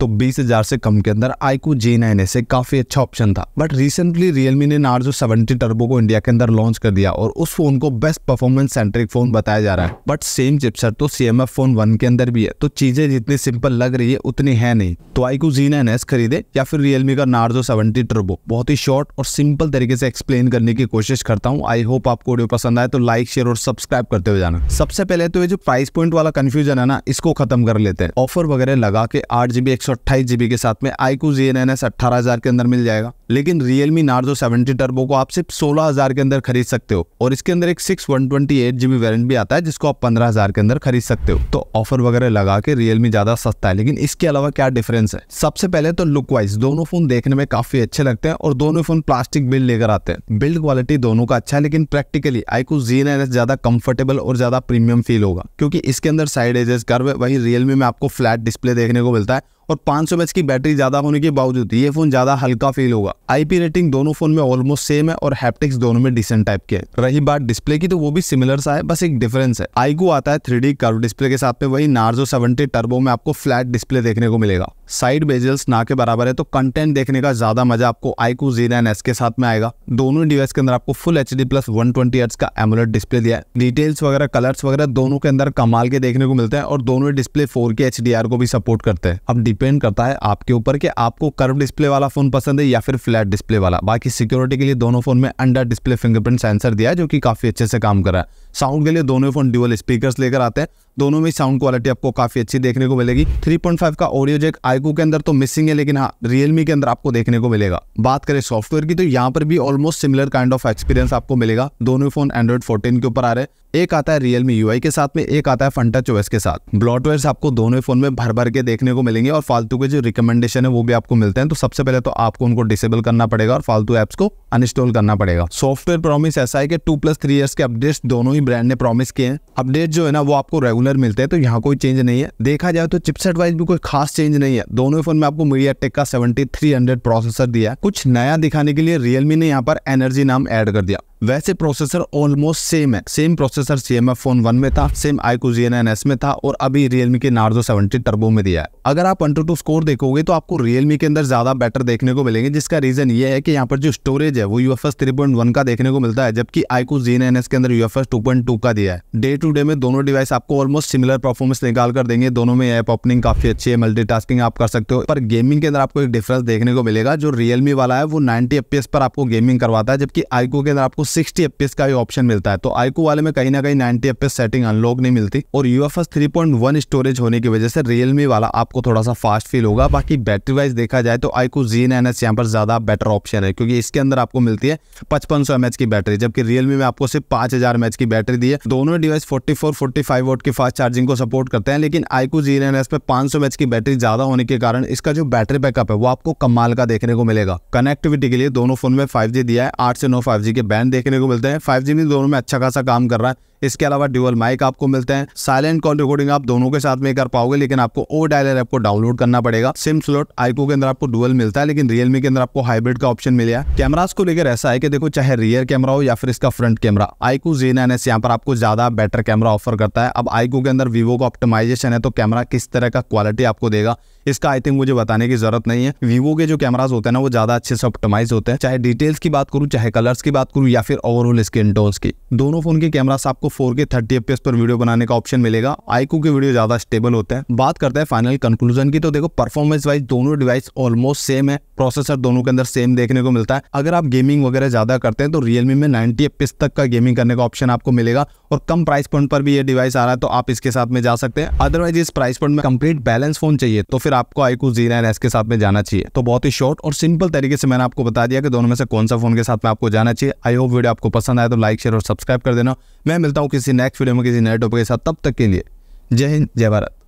तो बीस हज़ार से कम के अंदर आईकू जे नाइन एस काफ़ी अच्छा ऑप्शन था बट रिसेंटली रियलमी ने नार्जो सेवेंटी टर्बो को इंडिया के अंदर लॉन्च कर दिया और उस फोन को बेस्ट परफॉर्मेंस सेंट्रिक फोन बताया जा रहा है बट सेम चिपसेट तो C M F phone one के अंदर भी है तो चीजें जितनी सिंपल लग रही है उतनी है नहीं तो आईकू जी नाइन एस खरीदे या फिर रियलमी का नार्जो सेवेंटी टर्बो बहुत ही शॉर्ट और सिंपल तरीके से एक्सप्लेन करने की कोशिश करता हूँ आई होप आपको वीडियो पसंद आए तो लाइक शेयर और सब्सक्राइब करते हुए जाना सबसे पहले तो ये जो प्राइस पॉइंट वाला कंफ्यूजन है ना इसको खत्म कर लेते हैं ऑफर वगैरह लगा के आठ जीबी जीबी के साथ में I G N N S अट्ठारह हजार के अंदर मिल जाएगा लेकिन रियलमी नार्जो सेवेंटी टर्बो को आप सिर्फ सोलह हजार के अंदर खरीद सकते हो और इसके अंदर एक six one twenty eight GB variant भी आता है जिसको आप पंद्रह हजार के अंदर खरीद सकते हो तो ऑफर वगैरह लगा के रियलमी ज्यादा सस्ता है लेकिन इसके अलावा क्या डिफरेंस है सबसे पहले तो लुक वाइज दोनों फोन देखने में काफी अच्छे लगते हैं और दोनों फोन प्लास्टिक बिल्ड लेकर आते हैं बिल्ड क्वालिटी दोनों का अच्छा है लेकिन practically iQOO G N N S ज्यादा कंफर्टेबल और ज्यादा प्रीमियम फील होगा क्योंकि इसके अंदर साइड एजेस कर्व है वही रियलमी में आपको फ्लैट डिस्प्ले देखने को मिलता है और पाँच सौ की बैटरी ज़्यादा होने के बावजूद ये फ़ोन ज़्यादा हल्का फील होगा आईपी रेटिंग दोनों फ़ोन में ऑलमोस्ट सेम है और हैप्टिक्स दोनों में डिसेंट टाइप के रही बात डिस्प्ले की तो वो भी सिमिलर सा है बस एक डिफरेंस है आईकू आता है थ्री डी डिस्प्ले के साथ में वही नार्जो सेवेंटी टर्बो में आपको फ्लैट डिस्प्ले देखने को मिलेगा साइड बेजल्स ना के बराबर है तो कंटेंट देखने का ज़्यादा मजा आपको I Q G nine S के साथ में आएगा दोनों डिवाइस के अंदर आपको full H D plus one twenty hertz का एमुलेट डिस्प्ले दिया है डिटेल्स वगैरह कलर्स वगैरह दोनों के अंदर कमाल के देखने को मिलते हैं और दोनों display four K H D R को भी सपोर्ट करते हैं अब डिपेंड करता है आपके ऊपर कि आपको कर्व डिस्प्ले वाला फोन पसंद है या फिर फ्लैट डिस्प्ले वाला बाकी सिक्योरिटी के लिए दोनों फोन में अंडर डिस्प्ले फिंगरप्रिंट सेंसर दिया है जो कि काफी अच्छे से काम कर रहा है साउंड के लिए दोनों फोन ड्यूअल स्पीकर लेकर आते हैं दोनों में साउंड क्वालिटी आपको काफ़ी अच्छी देखने को मिलेगी 3.5 का ऑडियो जैक आईकू के अंदर तो मिसिंग है लेकिन हाँ रियलमी के अंदर आपको देखने को मिलेगा बात करें सॉफ्टवेयर की तो यहाँ पर भी almost similar kind of experience आपको मिलेगा दोनों फोन एंड्रॉइड फोर्टीन के ऊपर आ रहे हैं एक आता है रियलमी यू के साथ में एक आता है फंटा चोएस के साथ ब्लॉटवेयर आपको दोनों फोन में भर भर के देखने को मिलेंगे और फालतू के जो रिकमेंडेशन है वो भी आपको मिलते हैं तो सबसे पहले तो आपको उनको डिसेबल करना पड़ेगा और फालतू एप्स को अनस्टॉल करना पड़ेगा सॉफ्टवेयर प्रॉमिस ऐसा है कि टू प्लस थ्री ईयर्स के अपडेट्स दोनों ही ब्रांड ने प्रॉमिस किए हैं अपडेट जो है ना वो आपको रेगुलर मिलते हैं तो यहाँ कोई चेंज नहीं है देखा जाए तो चिपसेट वाइज भी कोई खास चेंज नहीं है दोनों फोन में आपको मीडिया टेक का सेवेंटी प्रोसेसर दिया कुछ नया दिखाने के लिए रियलमी ने यहाँ पर एनर्जी नाम एड कर दिया वैसे प्रोसेसर ऑलमोस्ट सेम है same processor C M F phone one में था same Q G N N S में था और अभी रियलमी के नार्जो सेवेंटी टर्बो में दिया है अगर आप अंटर टू स्कोर देखोगे तो आपको रियलमी के अंदर ज्यादा बेटर देखने को मिलेंगे जिसका रीजन ये है कि यहाँ पर जो स्टोरेज है वो U F S three point one का देखने को मिलता है जबकि Q G N N S के अंदर U F S two point two का दिया है डे टू डे में दोनों डिवाइस आपको ऑलमोस्ट सिमिलर परफॉर्मेंस निकाल कर देंगे दोनों में ऐप ओपनिंग काफी अच्छी है मल्टी टास्किंग आप कर सकते हो पर गेमिंग के अंदर आपको एक डिफरेंस देखने को मिलेगा जो रियलमी वाला है वो नाइनटी एफ पर आपको गेमिंग करवाता है जबकि आईको के अंदर आपको सिक्सटी एफ का ही ऑप्शन मिलता है तो आईकू वाले में कहीं ना कहीं नाइनटी एफ सेटिंग अनलॉक नहीं मिलती और UFS three point one storage होने की वजह से रियलमी वाला आपको थोड़ा सा फास्ट फील होगा बाकी बैटरी वाइज देखा जाए तो आईकू जी एन एस यहाँ पर ज्यादा बेटर ऑप्शन है क्योंकि इसके अंदर आपको मिलती है पचपन सौ की बैटरी जबकि रियलमी में आपको सिर्फ पांच हजार की बैटरी दी है दोनों device forty four forty five watt की फास्ट चार्जिंग को सपोर्ट करते हैं लेकिन आईकू जी एन एस पे पांच सौ की बैटरी ज्यादा होने के कारण इसका जो बैटरी बैकअप है वो आपको कमाल का देखने को मिलेगा कनेक्टिविटी के लिए दोनों फोन में फाइव दिया है आठ से नौ फाइव के बैंड देखने को मिलते हैं फाइव जी दोनों में अच्छा खासा काम कर रहा है इसके अलावा ड्यूअल माइक आपको मिलते हैं साइलेंट कॉल रिकॉर्डिंग आप दोनों के साथ में कर पाओगे लेकिन आपको ओ डायलर ऐप को डाउनलोड करना पड़ेगा सिम स्लॉट आईको के अंदर आपको डुअल मिलता है लेकिन रियलमी के अंदर आपको हाइब्रिड का ऑप्शन मिला है कैमराज को लेकर ऐसा है कि देखो चाहे रियर कैमरा हो या फिर इसका front camera iQOO G nine S पर आपको ज्यादा बेटर कैमरा ऑफर करता है अब आईको के अंदर वीवो का ऑप्टिमाइजेशन है तो कैमरा किस तरह का क्वालिटी आपको देगा इसका आई थिंक मुझे बताने की जरूरत नहीं है वीवो के जो कैमराज होते हैं ना वो ज्यादा अच्छे से ऑप्टिमाइज होते हैं चाहे डिटेल्स की बात करूँ चाहे कलर्स की बात करूँ या फिर ओवरऑल स्क्रीन टोन्स की दोनों फोन के कैमरा आपको फोर के थर्टी एफ पर वीडियो बनाने का ऑप्शन मिलेगा आईकू के वीडियो ज्यादा स्टेबल होते हैं बात करते हैं फाइनल कंक्लूजन की तो देखो परफॉर्मेंस वाइज दोनों डिवाइस ऑलमोस्ट सेम है प्रोसेसर दोनों के अंदर सेम देखने को मिलता है अगर आप गेमिंग वगैरह ज्यादा करते हैं तो रियलमी में नाइनटी एफ तक का गेमिंग करने का ऑप्शन आपको मिलेगा और कम प्राइस पॉइंट पर भी ये डिवाइस आ रहा है तो आप इसके साथ में जा सकते हैं अदरवाइज इस प्राइस पॉइंट में कंप्लीट बैलेंस फोन चाहिए तो फिर आपको आईकू जी नाइन एस के साथ में जाना चाहिए तो बहुत ही शॉर्ट और सिंपल तरीके से मैंने आपको बता दिया कि दोनों में से कौन सा फोन के साथ में आपको जाना चाहिए आई होप होप वीडियो आपको पसंद आए तो लाइक शेयर और सब्सक्राइब कर देना मैं मिलता हूँ किसी नेक्स्ट वीडियो में किसी नए टॉपिक के साथ तब तक के लिए जय हिंद जय भारत